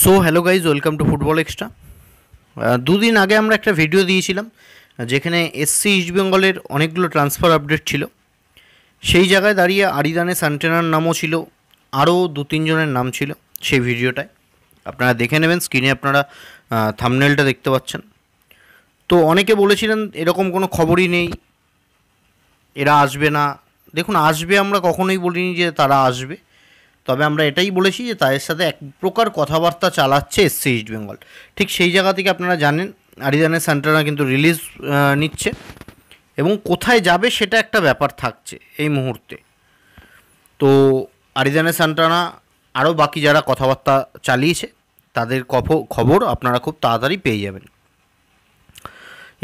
so hello guys welcome to football extra দুদিন আগে আমরা একটা ভিডিও দিয়েছিলাম যেখানে এসসি ইস্টবেঙ্গলের অনেকগুলো ট্রান্সফার আপডেট ছিল সেই জায়গায় দাঁড়িয়ে আরিদানে সান্টেনার নামও ছিল আরও দু তিনজনের নাম ছিল সেই ভিডিওটায় আপনারা দেখে নেবেন স্ক্রিনে আপনারা থামনেলটা দেখতে পাচ্ছেন তো অনেকে বলেছিলেন এরকম কোনো খবরই নেই এরা আসবে না দেখুন আসবে আমরা কখনোই বলিনি যে তারা আসবে তবে আমরা এটাই বলেছি যে তাদের সাথে এক প্রকার কথাবার্তা চালাচ্ছে এসসি ইস্ট বেঙ্গল ঠিক সেই জায়গা থেকে আপনারা জানেন আরিজানের সান্টানা কিন্তু রিলিজ নিচ্ছে এবং কোথায় যাবে সেটা একটা ব্যাপার থাকছে এই মুহূর্তে তো আরিজানের সান্টানা আরও বাকি যারা কথাবার্তা চালিয়েছে তাদের খবর আপনারা খুব তাড়াতাড়ি পেয়ে যাবেন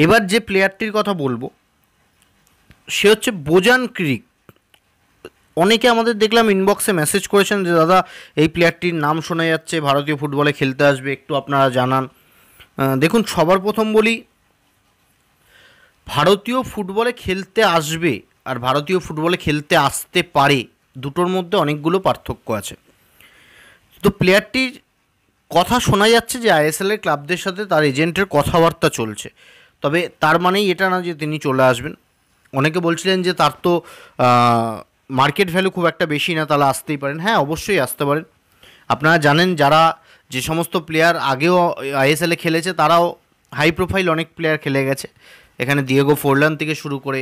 এবার যে প্লেয়ারটির কথা বলবো সে হচ্ছে বোজান ক্রিক অনেকে আমাদের দেখলাম ইনবক্সে মেসেজ করেছেন যে দাদা এই প্লেয়ারটির নাম শোনা যাচ্ছে ভারতীয় ফুটবলে খেলতে আসবে একটু আপনারা জানান দেখুন সবার প্রথম বলি ভারতীয় ফুটবলে খেলতে আসবে আর ভারতীয় ফুটবলে খেলতে আসতে পারে দুটোর মধ্যে অনেকগুলো পার্থক্য আছে তো প্লেয়ারটির কথা শোনা যাচ্ছে যে আইএসএলের ক্লাবদের সাথে তার এজেন্টের কথাবার্তা চলছে তবে তার মানেই এটা না যে তিনি চলে আসবেন অনেকে বলছিলেন যে তার তো মার্কেট ভ্যালু খুব একটা বেশি না তাহলে আসতেই পারেন হ্যাঁ অবশ্যই আসতে পারেন আপনারা জানেন যারা যে সমস্ত প্লেয়ার আগেও আইএসএলে খেলেছে তারাও হাই প্রোফাইল অনেক প্লেয়ার খেলে গেছে এখানে দিয়েগো ফোরলান থেকে শুরু করে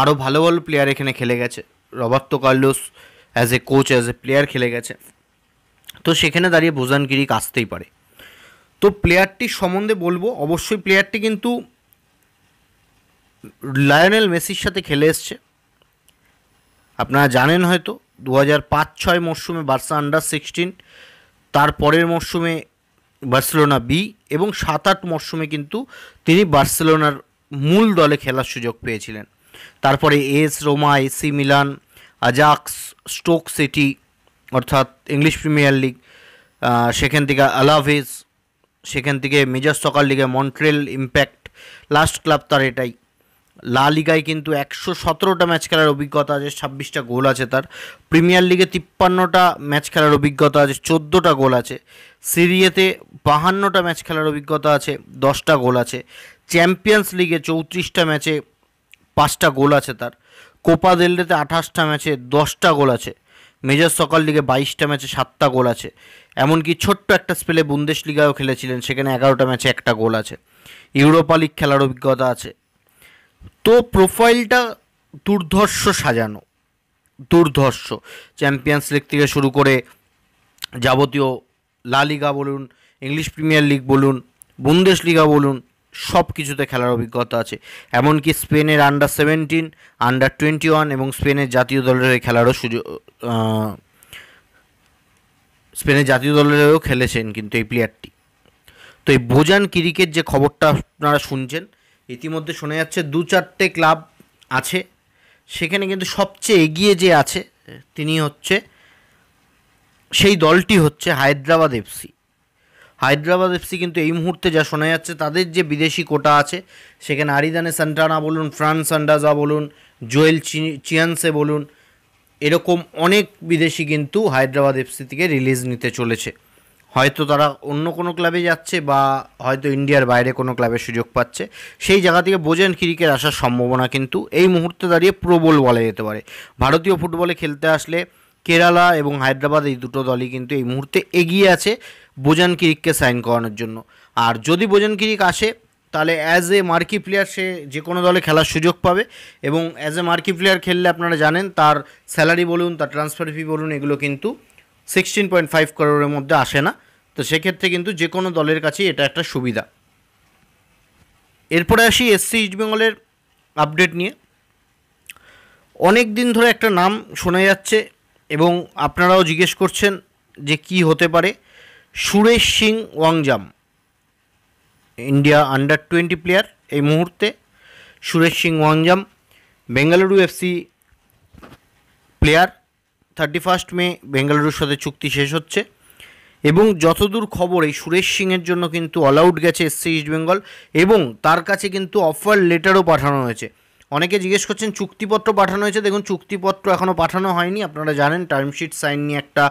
আরও ভালো ভালো প্লেয়ার এখানে খেলে গেছে Roberto Carlos as a coach as a player খেলে গেছে তো সেখানে দাঁড়িয়ে ভোজান গিরিক আসতেই পারে তো প্লেয়ারটির সম্বন্ধে বলবো অবশ্যই প্লেয়ারটি কিন্তু লায়নেল মেসির সাথে খেলে এসছে আপনারা জানেন হয়তো দু হাজার পাঁচ ছয় মরশুমে বার্সা আন্ডার সিক্সটিন তার পরের মরশুমে বার্সেলোনা বি এবং সাত আট মরশুমে কিন্তু তিনি বার্সেলোনার মূল দলে খেলার সুযোগ পেয়েছিলেন তারপরে AS Roma AC Milan Ajax Stoke City অর্থাৎ ইংলিশ প্রিমিয়ার লিগ সেখান থেকে আলাভেজ সেখান থেকে মেজর সকাল লিগে মন্ট্রেল ইম্প্যাক্ট লাস্ট ক্লাব তার এটাই লা লিগায় কিন্তু একশো সতেরোটা ম্যাচ খেলার অভিজ্ঞতা আছে ছাব্বিশটা গোল আছে তার প্রিমিয়ার লিগে তিপ্পান্নটা ম্যাচ খেলার অভিজ্ঞতা আছে চোদ্দোটা গোল আছে সিরিয়েতে বাহান্নটা ম্যাচ খেলার অভিজ্ঞতা আছে দশটা গোল আছে চ্যাম্পিয়ন্স লিগে চৌত্রিশটা ম্যাচে পাঁচটা গোল আছে তার কোপা দেলরেতে আঠাশটা ম্যাচে দশটা গোল আছে মেজর সকাল লিগে বাইশটা ম্যাচে সাতটা গোল আছে এমনকি ছোট্ট একটা স্পেলে বুন্দেশ লিগাও খেলেছিলেন সেখানে এগারোটা ম্যাচে একটা গোল আছে ইউরোপা লিগ খেলার অভিজ্ঞতা আছে তো প্রোফাইলটা দুর্ধর্ষ সাজানো দুর্ধর্ষ চ্যাম্পিয়ন্স লিগ থেকে শুরু করে যাবতীয় লালিগা বলুন ইংলিশ প্রিমিয়ার লিগ বলুন বুন্দেশ লিগা বলুন সব কিছুতে খেলার অভিজ্ঞতা আছে এমনকি স্পেনের under seventeen under twenty one এবং স্পেনের জাতীয় দলের হয়ে খেলারও সুযোগ স্পেনের জাতীয় দলের হয়েও খেলেছেন কিন্তু এই প্লেয়ারটি তো এই বোজান কিরিকের যে খবরটা আপনারা শুনছেন ইতিমধ্যে শোনা যাচ্ছে দু চারটে ক্লাব আছে সেখানে কিন্তু সবচেয়ে এগিয়ে যে আছে তিনি হচ্ছে সেই দলটি হচ্ছে হায়দ্রাবাদ এফসি হায়দ্রাবাদ এফসি কিন্তু এই মুহূর্তে যা শোনা যাচ্ছে তাদের যে বিদেশি কোটা আছে সেখানে আরিদানে সান্টানা বলুন ফ্রান্স সান্ডাজা বলুন জোয়েল চিয়ানসে বলুন এরকম অনেক বিদেশি কিন্তু হায়দ্রাবাদ এফসি থেকে রিলিজ নিতে চলেছে হয়তো তারা অন্য কোনো ক্লাবে যাচ্ছে বা হয়তো ইন্ডিয়ার বাইরে কোনো ক্লাবে সুযোগ পাচ্ছে সেই জায়গা থেকে বোঝেন ক্রিকেট আসার সম্ভাবনা কিন্তু এই মুহূর্তে দাঁড়িয়ে প্রবল বলা যেতে পারে ভারতীয় ফুটবলে খেলতে আসলে কেরালা এবং হায়দ্রাবাদ এই দুটো দলই কিন্তু এই মুহূর্তে এগিয়ে আছে বোজান কিরিককে সাইন করানোর জন্য আর যদি বোজান কিরিক আসে তাহলে অ্যাজ এ মার্কি প্লেয়ার সে যে কোনো দলে খেলার সুযোগ পাবে এবং অ্যাজ এ মার্কি প্লেয়ার খেললে আপনারা জানেন তার স্যালারি বলুন তার ট্রান্সফার ফি বলুন এগুলো কিন্তু সিক্সটিন পয়েন্ট ফাইভ করোড়ের মধ্যে আসে না তো সেক্ষেত্রে কিন্তু যে কোনো দলের কাছে এটা একটা সুবিধা এরপরে আসি এসসি ইস্টবেঙ্গলের আপডেট নিয়ে অনেক দিন ধরে একটা নাম শোনা যাচ্ছে এবং আপনারাও জিজ্ঞেস করছেন যে কি হতে পারে Suresh Singh Wangjam India under twenty player এই মুহূর্তে Suresh Singh Wangjam Bengaluru FC player thirty first May বেঙ্গালুরুর সাথে চুক্তি শেষ হচ্ছে এবং যতদূর খবর এই সুরেশ সিংয়ের জন্য কিন্তু অল আউট গেছে এসসি ইস্টবেঙ্গল এবং তার কাছে কিন্তু অফার লেটারও পাঠানো হয়েছে অনেকে জিজ্ঞেস করছেন চুক্তিপত্র পাঠানো হয়েছে দেখুন চুক্তিপত্র এখনও পাঠানো হয়নি আপনারা জানেন টার্মশিট সাইন নিয়ে একটা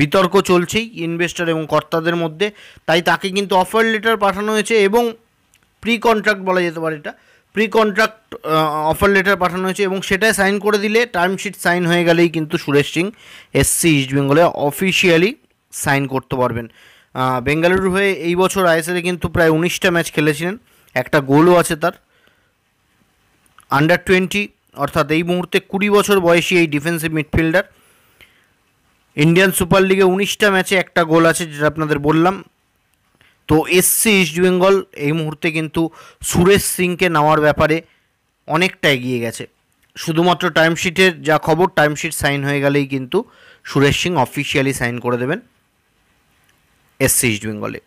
বিতর্ক চলছেই ইনভেস্টর এবং কর্তাদের মধ্যে তাই তাকে কিন্তু অফার লেটার পাঠানো হয়েছে এবং প্রি কন্ট্রাক্ট বলা যেতে পারে এটা প্রি কন্ট্রাক্ট অফার লেটার পাঠানো হয়েছে এবং সেটাই সাইন করে দিলে টার্মশিট সাইন হয়ে গেলেই কিন্তু সুরেশ সিং এসসি ইস্টবেঙ্গলে অফিসিয়ালি সাইন করতে পারবেন বেঙ্গালুরু হয়ে এই বছর আইএসএলে কিন্তু প্রায় উনিশটা ম্যাচ খেলেছিলেন একটা গোলও আছে তার আন্ডার টোয়েন্টি অর্থাৎ এই মুহূর্তে কুড়ি বছর বয়সী এই ডিফেন্সিভ মিডফিল্ডার ইন্ডিয়ান সুপার লিগে উনিশটা ম্যাচে একটা গোল আছে যেটা আপনাদের বললাম তো এসসি ইস্ট বেঙ্গল এই মুহূর্তে কিন্তু সুরেশ সিংকে নেওয়ার ব্যাপারে অনেকটা এগিয়ে গেছে শুধুমাত্র টাইমশিটের যা খবর টাইমশিট সাইন হয়ে গেলেই কিন্তু সুরেশ সিং অফিসিয়ালি সাইন করে দেবেন এস ইস্ট বেঙ্গলে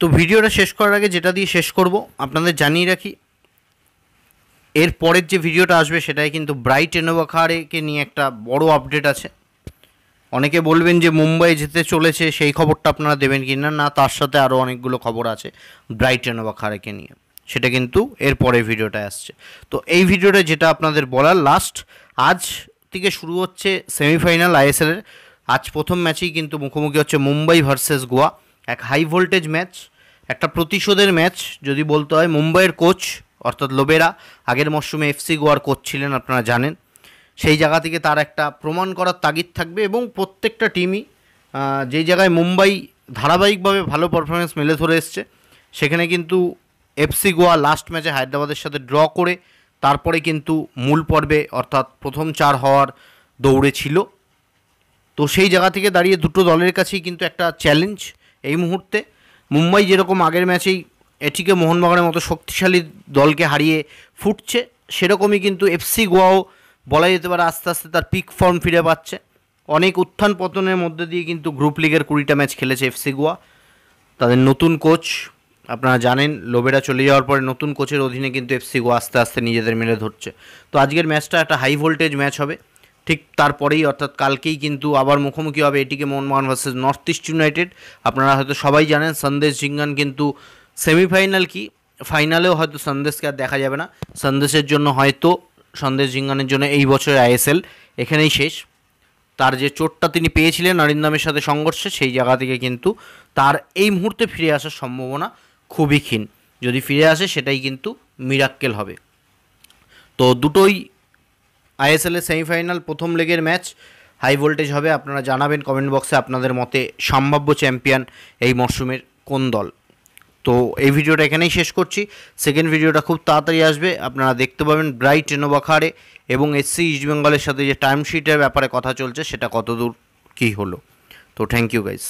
তো ভিডিওটা শেষ করার আগে যেটা দিয়ে শেষ করব আপনাদের জানিয়ে রাখি এর পরের যে ভিডিওটা আসবে সেটাই কিন্তু ব্রাইট এনোভাখারেকে নিয়ে একটা বড় আপডেট আছে অনেকে বলবেন যে মুম্বাই যেতে চলেছে সেই খবরটা আপনারা দেবেন কি না না তার সাথে আরও অনেকগুলো খবর আছে ব্রাইট এনোভাখারেকে নিয়ে সেটা কিন্তু এর পরের ভিডিওটা আসছে তো এই ভিডিওটা যেটা আপনাদের বলার লাস্ট আজ থেকে শুরু হচ্ছে সেমিফাইনাল আইএসএলের আজ প্রথম ম্যাচেই কিন্তু মুখোমুখি হচ্ছে মুম্বাই ভার্সেস গোয়া এক হাই ভোল্টেজ ম্যাচ একটা প্রতিশোধের ম্যাচ যদি বলতে হয় মুম্বাইয়ের কোচ অর্থাৎ লোবেরা আগের মরশুমে এফসি গোয়ার কোচ ছিলেন আপনারা জানেন সেই জায়গা থেকে তার একটা প্রমাণ করার তাগিদ থাকবে এবং প্রত্যেকটা টিমই যেই জায়গায় মুম্বাই ধারাবাহিকভাবে ভালো পারফরমেন্স মেলে ধরে এসছে সেখানে কিন্তু এফসি গোয়া লাস্ট ম্যাচে হায়দ্রাবাদের সাথে ড্র করে তারপরে কিন্তু মূল পর্বে অর্থাৎ প্রথম চার হওয়ার দৌড়ে ছিল তো সেই জায়গা থেকে দাঁড়িয়ে দুটো দলের কাছেই কিন্তু একটা চ্যালেঞ্জ এই মুহূর্তে মুম্বাই যেরকম আগের ম্যাচেই এটিকে মোহনবাগানের মতো শক্তিশালী দলকে হারিয়ে ফুটছে সেরকমই কিন্তু এফসি গোয়াও বলা যেতে পারে আস্তে আস্তে তার পিক ফর্ম ফিরে পাচ্ছে অনেক উত্থান পতনের মধ্যে দিয়ে কিন্তু গ্রুপ লিগের কুড়িটা ম্যাচ খেলেছে এফসি গোয়া তাদের নতুন কোচ আপনারা জানেন লোবেরা চলে যাওয়ার পরে নতুন কোচের অধীনে কিন্তু এফসি গোয়া আস্তে আস্তে নিজেদের মেলে ধরছে তো আজকের ম্যাচটা একটা হাই ভোল্টেজ ম্যাচ হবে ঠিক তারপরেই অর্থাৎ কালকেই কিন্তু আবার মুখোমুখি হবে ATK Mohun Bagan versus North East United আপনারা হয়তো সবাই জানেন সন্দেশ জিঙ্গান কিন্তু সেমিফাইনাল কি ফাইনালেও হয়তো সন্দেশকে আর দেখা যাবে না সন্দেশের জন্য হয়তো সন্দেশ জিঙ্গানের জন্য এই বছর আইএসএল এখানেই শেষ তার যে চোটটা তিনি পেয়েছিলেন অরিন্দমের সাথে সংঘর্ষে সেই জায়গা থেকে কিন্তু তার এই মুহূর্তে ফিরে আসার সম্ভাবনা খুবই ক্ষীণ যদি ফিরে আসে সেটাই কিন্তু মিরাক্কেল হবে তো দুটোই আইএসএলের সেমিফাইনাল প্রথম লেগের ম্যাচ হাই ভোল্টেজ হবে আপনারা জানাবেন কমেন্ট বক্সে আপনাদের মতে সম্ভাব্য চ্যাম্পিয়ন এই মরশুমের কোন দল তো এই ভিডিওটা এখানেই শেষ করছি সেকেন্ড ভিডিওটা খুব তাড়াতাড়ি আসবে আপনারা দেখতে পাবেন ব্রাইট এনোবাখারে এবং এসসি ইস্টবেঙ্গলের সাথে যে টাইমশিটের ব্যাপারে কথা চলছে সেটা কতদূর কী হলো তো থ্যাংক ইউ গাইস